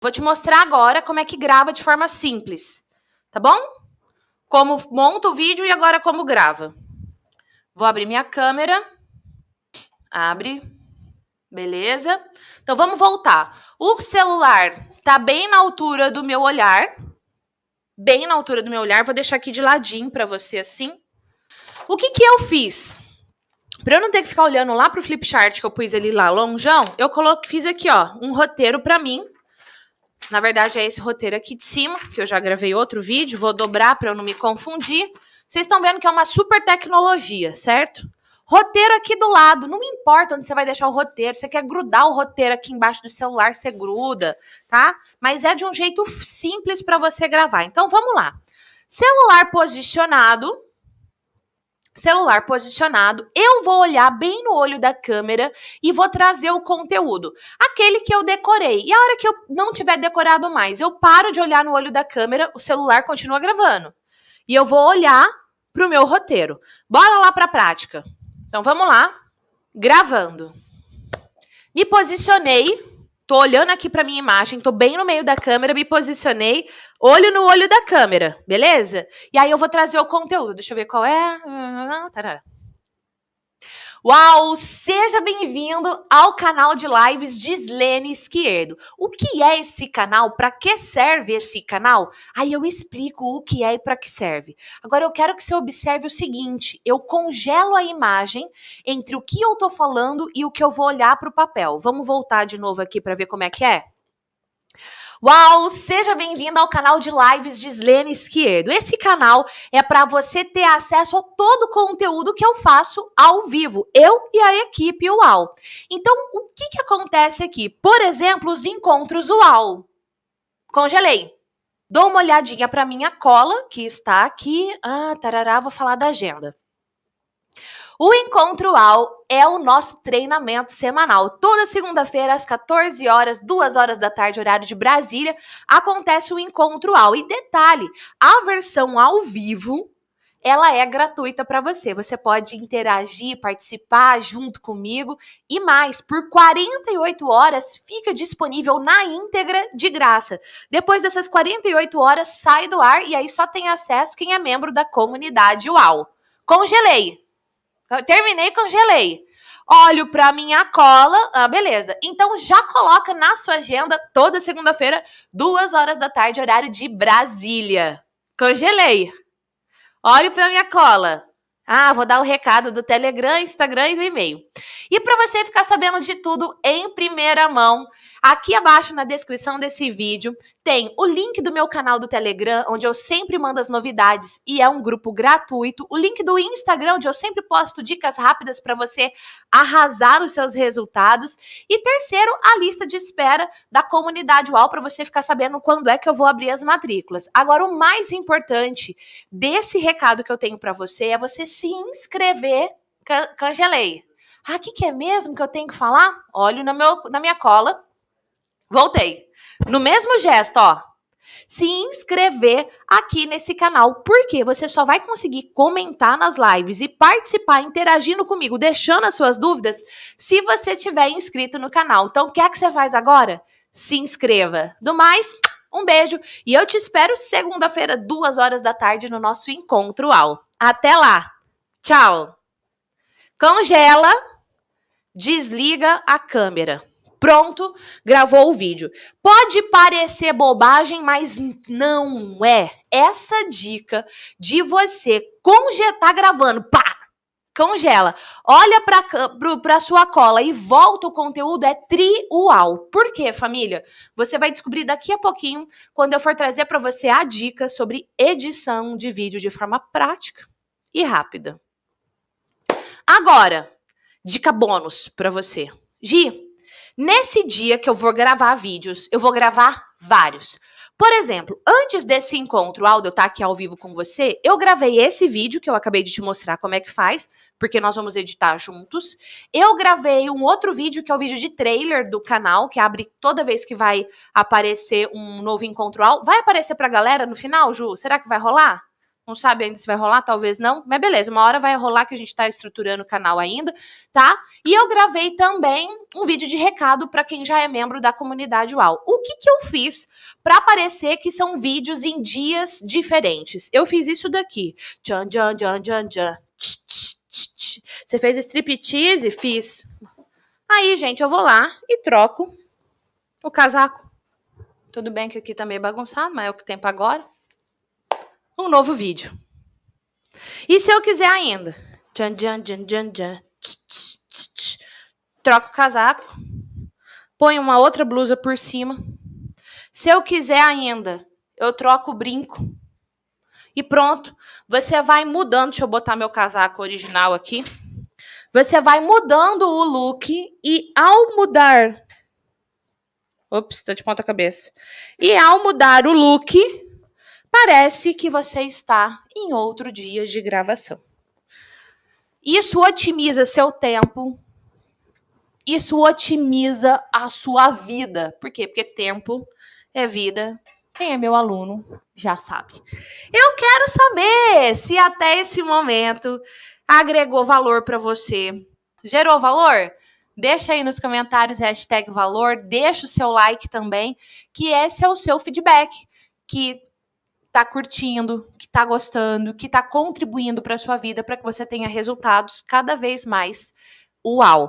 Vou te mostrar agora como é que grava de forma simples, tá bom? Como monta o vídeo e agora como grava. Vou abrir minha câmera. Abre. Beleza? Então vamos voltar. O celular tá bem na altura do meu olhar. Bem na altura do meu olhar. Vou deixar aqui de ladinho para você assim. O que que eu fiz? Para eu não ter que ficar olhando lá pro flip chart que eu pus ali lá longeão, eu coloquei, fiz aqui, ó, um roteiro para mim na verdade, é esse roteiro aqui de cima, que eu já gravei outro vídeo, vou dobrar para eu não me confundir. Vocês estão vendo que é uma super tecnologia, certo? Roteiro aqui do lado, não importa onde você vai deixar o roteiro, você quer grudar o roteiro aqui embaixo do celular, você gruda, tá? Mas é de um jeito simples para você gravar. Então vamos lá. Celular posicionado, celular posicionado, eu vou olhar bem no olho da câmera e vou trazer o conteúdo, aquele que eu decorei. E a hora que eu não tiver decorado mais, eu paro de olhar no olho da câmera, o celular continua gravando. E eu vou olhar para o meu roteiro. Bora lá para a prática. Então vamos lá. Gravando. Me posicionei Tô olhando aqui para minha imagem, tô bem no meio da câmera, me posicionei, olho no olho da câmera, beleza? E aí eu vou trazer o conteúdo. Deixa eu ver qual é. Uau! Seja bem-vindo ao canal de lives de Slene Esquerdo. O que é esse canal? Para que serve esse canal? Aí eu explico o que é e para que serve. Agora eu quero que você observe o seguinte: eu congelo a imagem entre o que eu estou falando e o que eu vou olhar para o papel. Vamos voltar de novo aqui para ver como é que é? Uau, seja bem-vindo ao canal de lives de Slene Esquiedo. Esse canal é para você ter acesso a todo o conteúdo que eu faço ao vivo, eu e a equipe Uau. Então, o que, que acontece aqui? Por exemplo, os encontros Uau. Congelei. Dou uma olhadinha para minha cola, que está aqui. Ah, tarará, vou falar da agenda. O Encontro ao é o nosso treinamento semanal. Toda segunda-feira, às 14 horas, 2 horas da tarde, horário de Brasília, acontece o Encontro ao E detalhe, a versão ao vivo ela é gratuita para você. Você pode interagir, participar junto comigo e mais, por 48 horas fica disponível na íntegra de graça. Depois dessas 48 horas sai do ar e aí só tem acesso quem é membro da comunidade UAU. Congelei terminei, congelei. Olho para minha cola, ah, beleza. Então já coloca na sua agenda toda segunda-feira, duas horas da tarde, horário de Brasília. Congelei. Olho para minha cola, ah, vou dar o recado do Telegram, Instagram e do e-mail. E para você ficar sabendo de tudo em primeira mão, aqui abaixo na descrição desse vídeo tem o link do meu canal do Telegram, onde eu sempre mando as novidades e é um grupo gratuito, o link do Instagram, onde eu sempre posto dicas rápidas para você arrasar os seus resultados, e terceiro, a lista de espera da comunidade UAL para você ficar sabendo quando é que eu vou abrir as matrículas. Agora, o mais importante desse recado que eu tenho para você é você se inscrever, can cangelei. Ah, o que, que é mesmo que eu tenho que falar? Olho na, meu, na minha cola, voltei. No mesmo gesto, ó, se inscrever aqui nesse canal, porque você só vai conseguir comentar nas lives e participar interagindo comigo, deixando as suas dúvidas, se você tiver inscrito no canal. Então, o que é que você faz agora? Se inscreva. Do mais, um beijo e eu te espero segunda-feira, duas horas da tarde, no nosso encontro ao. Até lá! Tchau. Congela, desliga a câmera. Pronto, gravou o vídeo. Pode parecer bobagem, mas não é. Essa dica de você congelar tá gravando, pá, congela, olha para a sua cola e volta o conteúdo, é triual. Por quê, família? Você vai descobrir daqui a pouquinho, quando eu for trazer para você a dica sobre edição de vídeo de forma prática e rápida. Agora, dica bônus para você. Gi, nesse dia que eu vou gravar vídeos, eu vou gravar vários. Por exemplo, antes desse encontro, Aldo, eu estar tá aqui ao vivo com você, eu gravei esse vídeo que eu acabei de te mostrar como é que faz, porque nós vamos editar juntos. Eu gravei um outro vídeo que é o vídeo de trailer do canal, que abre toda vez que vai aparecer um novo encontro. Vai aparecer para a galera no final, Ju? Será que vai rolar? não sabe ainda se vai rolar, talvez não, mas beleza, uma hora vai rolar que a gente está estruturando o canal ainda, tá? E eu gravei também um vídeo de recado para quem já é membro da comunidade UAU. O que, que eu fiz para parecer que são vídeos em dias diferentes? Eu fiz isso daqui. Tchan, tchan, tchan, tchan, tchan. Você fez striptease? Fiz. Aí, gente, eu vou lá e troco o casaco. Tudo bem que aqui tá meio bagunçado, mas é o que tem pra agora um novo vídeo. E se eu quiser ainda, tchan, tchan, tchan, tchan, tchan, troco o casaco, ponho uma outra blusa por cima. Se eu quiser ainda, eu troco o brinco. E pronto, você vai mudando. Deixa eu botar meu casaco original aqui. Você vai mudando o look e ao mudar. Ops, tá de ponta cabeça. E ao mudar o look, parece que você está em outro dia de gravação. Isso otimiza seu tempo, isso otimiza a sua vida. Por quê? Porque tempo é vida. Quem é meu aluno já sabe. Eu quero saber se até esse momento agregou valor para você. Gerou valor? Deixa aí nos comentários hashtag valor, deixa o seu like também, que esse é o seu feedback, que está curtindo, que está gostando, que está contribuindo para sua vida para que você tenha resultados cada vez mais uau.